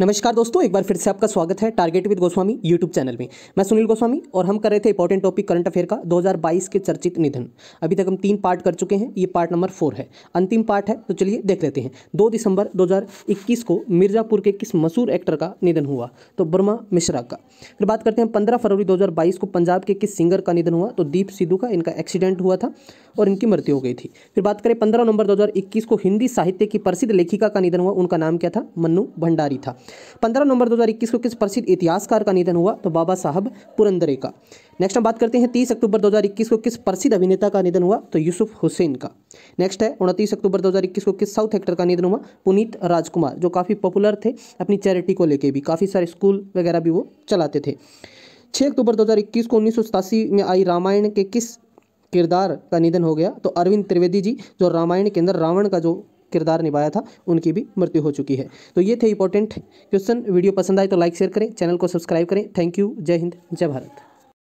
नमस्कार दोस्तों एक बार फिर से आपका स्वागत है target with Goswami YouTube channel में मैं सुनील गोस्वामी और हम कर रहे थे इंपॉर्टेंट टॉपिक करंट अफेयर का 2022 के चर्चित निधन अभी तक हम तीन पार्ट कर चुके हैं ये पार्ट नंबर फोर है अंतिम पार्ट है तो चलिए देख लेते हैं दो दिसंबर दो को मिर्ज़ापुर के किस मशहूर एक्टर का निधन हुआ तो वर्मा मिश्रा का फिर बात करते हैं पंद्रह फरवरी दो को पंजाब के किस सिंगर का निधन हुआ तो दीप सिद्धू का इनका एक्सीडेंट हुआ था और इनकी मृत्यु हो गई थी फिर बात करें पंद्रह नवंबर दो को हिंदी साहित्य की प्रसिद्ध लेखिका का निधन हुआ उनका नाम क्या था मन्नू भंडारी था पंद्रह नवंबर 2021 को किस प्रसिद्ध इतिहासकार का निधन हुआ तो बाबा साहब पुरंदरे का नेक्स्ट हम बात करते हैं तीस अक्टूबर 2021 को किस प्रसिद्ध अभिनेता का निधन हुआ तो यूसुफ हुसैन का नेक्स्ट है उनतीस अक्टूबर 2021 को किस साउथ एक्टर का निधन हुआ पुनीत राजकुमार जो काफ़ी पॉपुलर थे अपनी चैरिटी को लेकर भी काफ़ी सारे स्कूल वगैरह भी वो चलाते थे छः अक्टूबर दो को उन्नीस में आई रामायण के किस किरदार का निधन हो गया तो अरविंद त्रिवेदी जी जो रामायण के अंदर रावण का जो किरदार निभाया था उनकी भी मृत्यु हो चुकी है तो ये थे इंपॉर्टेंट क्वेश्चन वीडियो पसंद आए तो लाइक शेयर करें चैनल को सब्सक्राइब करें थैंक यू जय हिंद जय भारत